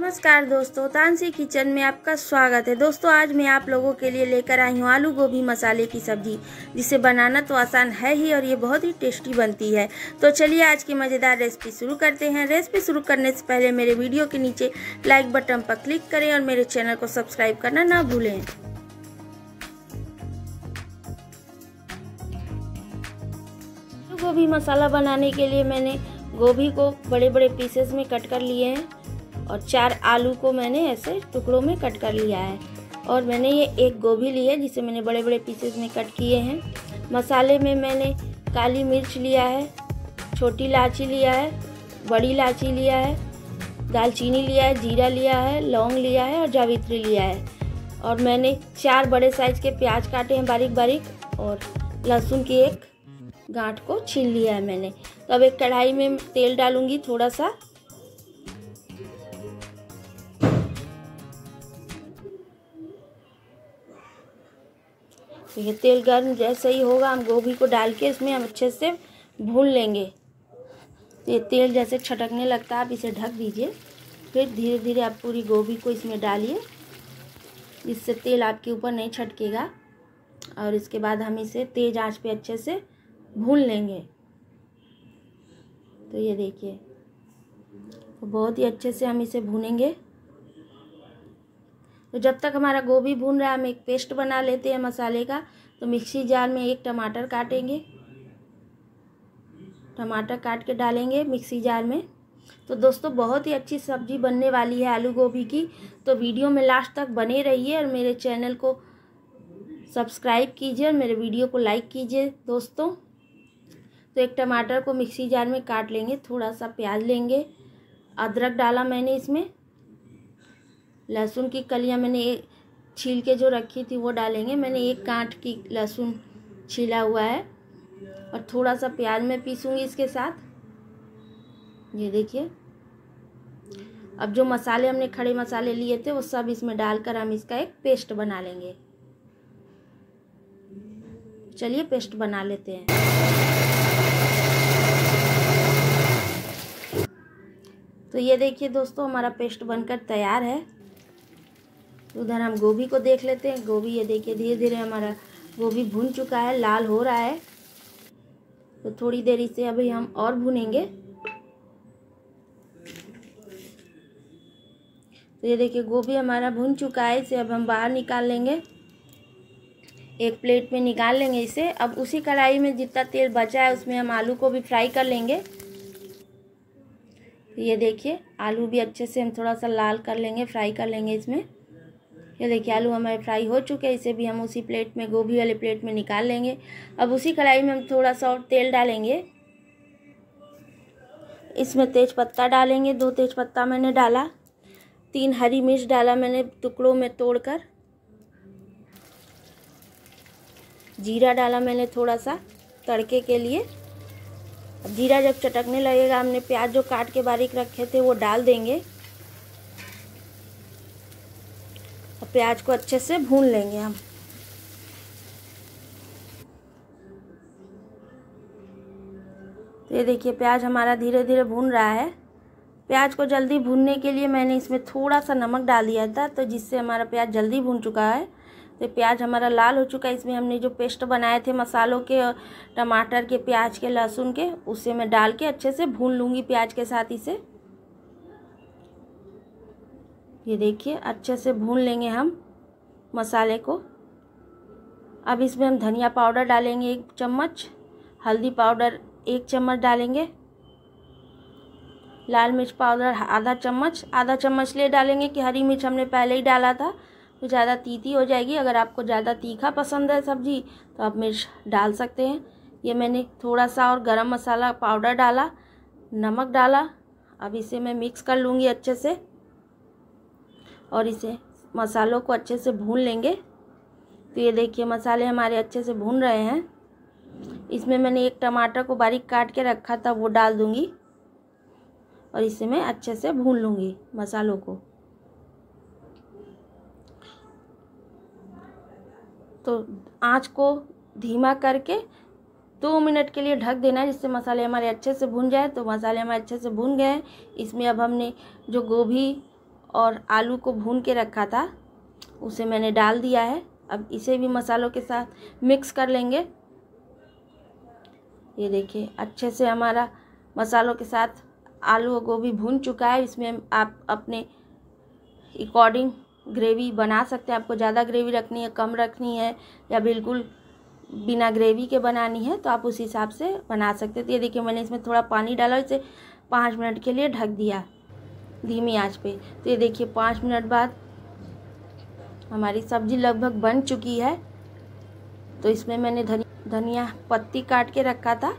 नमस्कार दोस्तों tansy kitchen में आपका स्वागत है दोस्तों आज मैं आप लोगों के लिए लेकर आई हूँ आलू गोभी मसाले की सब्जी जिसे बनाना तो आसान है ही और ये बहुत ही टेस्टी बनती है तो चलिए आज की मज़ेदार रेसिपी शुरू करते हैं रेसिपी शुरू करने से पहले मेरे वीडियो के नीचे लाइक बटन पर क्लिक करें और मेरे चैनल को सब्सक्राइब करना ना भूलें गोभी मसाला बनाने के लिए मैंने गोभी को बड़े बड़े पीसेस में कट कर लिए हैं और चार आलू को मैंने ऐसे टुकड़ों में कट कर लिया है और मैंने ये एक गोभी ली है जिसे मैंने बड़े बड़े पीसेस में कट किए हैं मसाले में मैंने काली मिर्च लिया है छोटी इलायची लिया है बड़ी इलायची लिया है दालचीनी लिया है जीरा लिया है लौंग लिया है और जावित्री लिया है और मैंने चार बड़े साइज़ के प्याज काटे हैं बारीक बारीक और लहसुन की एक गांठ को छील लिया है मैंने तो अब एक कढ़ाई में तेल डालूंगी थोड़ा सा तो ये तेल गर्म जैसे ही होगा हम गोभी को डाल के इसमें हम अच्छे से भून लेंगे तो ये तेल जैसे छटकने लगता है आप इसे ढक दीजिए फिर धीरे धीरे आप पूरी गोभी को इसमें डालिए इससे तेल आपके ऊपर नहीं छटकेगा और इसके बाद हम इसे तेज़ आंच पे अच्छे से भून लेंगे तो ये देखिए तो बहुत ही अच्छे से हम इसे भूनेंगे तो जब तक हमारा गोभी भून रहा है हम एक पेस्ट बना लेते हैं मसाले का तो मिक्सी जार में एक टमाटर काटेंगे टमाटर काट के डालेंगे मिक्सी जार में तो दोस्तों बहुत ही अच्छी सब्जी बनने वाली है आलू गोभी की तो वीडियो में लास्ट तक बने रहिए और मेरे चैनल को सब्सक्राइब कीजिए और मेरे वीडियो को लाइक कीजिए दोस्तों तो एक टमाटर को मिक्सी जार में काट लेंगे थोड़ा सा प्याज लेंगे अदरक डाला मैंने इसमें लहसुन की कलियाँ मैंने एक छील के जो रखी थी वो डालेंगे मैंने एक कांट की लहसुन छीला हुआ है और थोड़ा सा प्याज मैं पीसूँगी इसके साथ ये देखिए अब जो मसाले हमने खड़े मसाले लिए थे वो सब इसमें डालकर हम इसका एक पेस्ट बना लेंगे चलिए पेस्ट बना लेते हैं तो ये देखिए दोस्तों हमारा पेस्ट बनकर तैयार है उधर हम गोभी को देख लेते हैं गोभी ये देखिए धीरे धीरे हमारा गोभी भून चुका है लाल हो रहा है तो थोड़ी देर इसे अभी हम और भूनेंगे तो ये देखिए गोभी हमारा भुन चुका है इसे अब हम बाहर निकाल लेंगे एक प्लेट में निकाल लेंगे इसे अब उसी कढ़ाई में जितना तेल बचा है उसमें हम आलू को भी फ्राई कर लेंगे तो ये देखिए आलू भी अच्छे से हम थोड़ा सा लाल कर लेंगे फ्राई कर लेंगे इसमें ये देखिए आलू हमारे फ्राई हो चुके हैं इसे भी हम उसी प्लेट में गोभी वाले प्लेट में निकाल लेंगे अब उसी कढ़ाई में हम थोड़ा सा और तेल डालेंगे इसमें तेज पत्ता डालेंगे दो तेज पत्ता मैंने डाला तीन हरी मिर्च डाला मैंने टुकड़ों में तोड़कर जीरा डाला मैंने थोड़ा सा तड़के के लिए अब जीरा जब चटकने लगेगा हमने प्याज जो काट के बारीक रखे थे वो डाल देंगे प्याज को अच्छे से भून लेंगे हम तो ये देखिए प्याज हमारा धीरे धीरे भून रहा है प्याज को जल्दी भूनने के लिए मैंने इसमें थोड़ा सा नमक डाल दिया था तो जिससे हमारा प्याज जल्दी भून चुका है तो प्याज हमारा लाल हो चुका है इसमें हमने जो पेस्ट बनाए थे मसालों के टमाटर के प्याज के लहसुन के उसे मैं डाल के अच्छे से भून लूँगी प्याज के साथ इसे ये देखिए अच्छे से भून लेंगे हम मसाले को अब इसमें हम धनिया पाउडर डालेंगे एक चम्मच हल्दी पाउडर एक चम्मच डालेंगे लाल मिर्च पाउडर आधा चम्मच आधा चम्मच ले डालेंगे कि हरी मिर्च हमने पहले ही डाला था तो ज़्यादा तीती हो जाएगी अगर आपको ज़्यादा तीखा पसंद है सब्जी तो आप मिर्च डाल सकते हैं ये मैंने थोड़ा सा और गरम मसाला पाउडर डाला नमक डाला अब इसे मैं मिक्स कर लूँगी अच्छे से और इसे मसालों को अच्छे से भून लेंगे तो ये देखिए मसाले हमारे अच्छे से भून रहे हैं इसमें मैंने एक टमाटर को बारीक काट के रखा था वो डाल दूँगी और इसे मैं अच्छे से भून लूँगी मसालों को तो आँच को धीमा करके दो तो मिनट के लिए ढक देना है जिससे मसाले हमारे अच्छे से भून जाए तो मसाले हमारे अच्छे से भून गए इसमें अब हमने जो गोभी और आलू को भून के रखा था उसे मैंने डाल दिया है अब इसे भी मसालों के साथ मिक्स कर लेंगे ये देखिए अच्छे से हमारा मसालों के साथ आलू और गोभी भून चुका है इसमें आप अपने अकॉर्डिंग ग्रेवी बना सकते हैं आपको ज़्यादा ग्रेवी रखनी है कम रखनी है या बिल्कुल बिना ग्रेवी के बनानी है तो आप उस हिसाब से बना सकते हैं तो ये देखिए मैंने इसमें थोड़ा पानी डाला और इसे पाँच मिनट के लिए ढक दिया धीमी आंच पे तो ये देखिए पाँच मिनट बाद हमारी सब्ज़ी लगभग बन चुकी है तो इसमें मैंने धनिया पत्ती काट के रखा था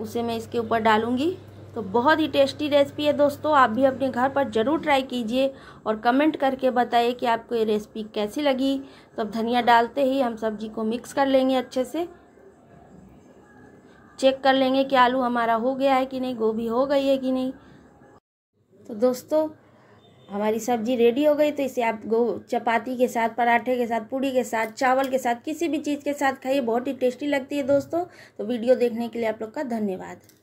उसे मैं इसके ऊपर डालूँगी तो बहुत ही टेस्टी रेसिपी है दोस्तों आप भी अपने घर पर ज़रूर ट्राई कीजिए और कमेंट करके बताइए कि आपको ये रेसिपी कैसी लगी तो अब धनिया डालते ही हम सब्जी को मिक्स कर लेंगे अच्छे से चेक कर लेंगे कि आलू हमारा हो गया है कि नहीं गोभी हो गई है कि नहीं तो दोस्तों हमारी सब्जी रेडी हो गई तो इसे आप गो चपाती के साथ पराठे के साथ पूड़ी के साथ चावल के साथ किसी भी चीज़ के साथ खाइए बहुत ही टेस्टी लगती है दोस्तों तो वीडियो देखने के लिए आप लोग का धन्यवाद